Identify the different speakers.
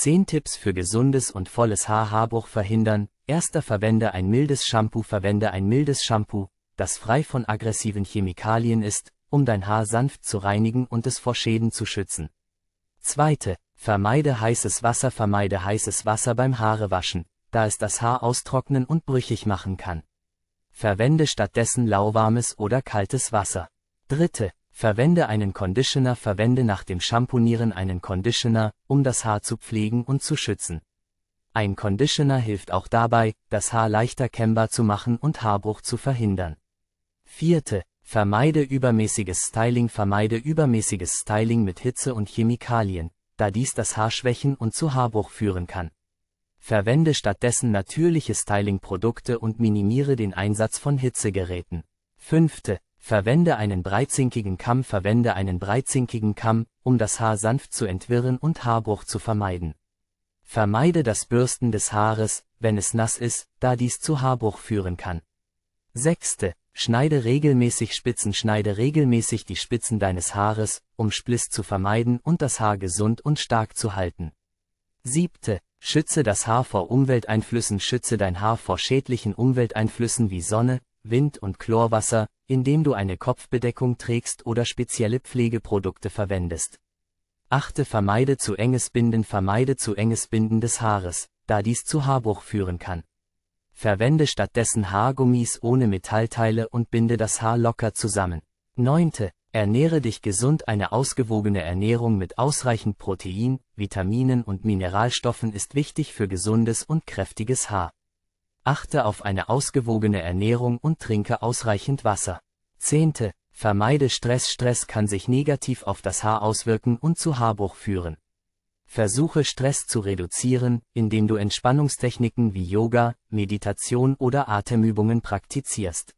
Speaker 1: 10 Tipps für gesundes und volles Haar Haarbruch verhindern. Erster verwende ein mildes Shampoo, verwende ein mildes Shampoo, das frei von aggressiven Chemikalien ist, um dein Haar sanft zu reinigen und es vor Schäden zu schützen. Zweite, vermeide heißes Wasser, vermeide heißes Wasser beim Haarewaschen, da es das Haar austrocknen und brüchig machen kann. Verwende stattdessen lauwarmes oder kaltes Wasser. Dritte, Verwende einen Conditioner Verwende nach dem Shampoonieren einen Conditioner, um das Haar zu pflegen und zu schützen. Ein Conditioner hilft auch dabei, das Haar leichter kämmbar zu machen und Haarbruch zu verhindern. Vierte, Vermeide übermäßiges Styling Vermeide übermäßiges Styling mit Hitze und Chemikalien, da dies das Haar schwächen und zu Haarbruch führen kann. Verwende stattdessen natürliche Styling-Produkte und minimiere den Einsatz von Hitzegeräten. Fünfte, Verwende einen breitzinkigen Kamm Verwende einen breitzinkigen Kamm, um das Haar sanft zu entwirren und Haarbruch zu vermeiden. Vermeide das Bürsten des Haares, wenn es nass ist, da dies zu Haarbruch führen kann. Sechste, Schneide regelmäßig Spitzen Schneide regelmäßig die Spitzen deines Haares, um Spliss zu vermeiden und das Haar gesund und stark zu halten. Siebte, Schütze das Haar vor Umwelteinflüssen Schütze dein Haar vor schädlichen Umwelteinflüssen wie Sonne, Wind und Chlorwasser, indem du eine Kopfbedeckung trägst oder spezielle Pflegeprodukte verwendest. Achte vermeide zu enges Binden Vermeide zu enges Binden des Haares, da dies zu Haarbruch führen kann. Verwende stattdessen Haargummis ohne Metallteile und binde das Haar locker zusammen. 9. Ernähre dich gesund Eine ausgewogene Ernährung mit ausreichend Protein, Vitaminen und Mineralstoffen ist wichtig für gesundes und kräftiges Haar. Achte auf eine ausgewogene Ernährung und trinke ausreichend Wasser. 10. Vermeide Stress. Stress kann sich negativ auf das Haar auswirken und zu Haarbruch führen. Versuche Stress zu reduzieren, indem du Entspannungstechniken wie Yoga, Meditation oder Atemübungen praktizierst.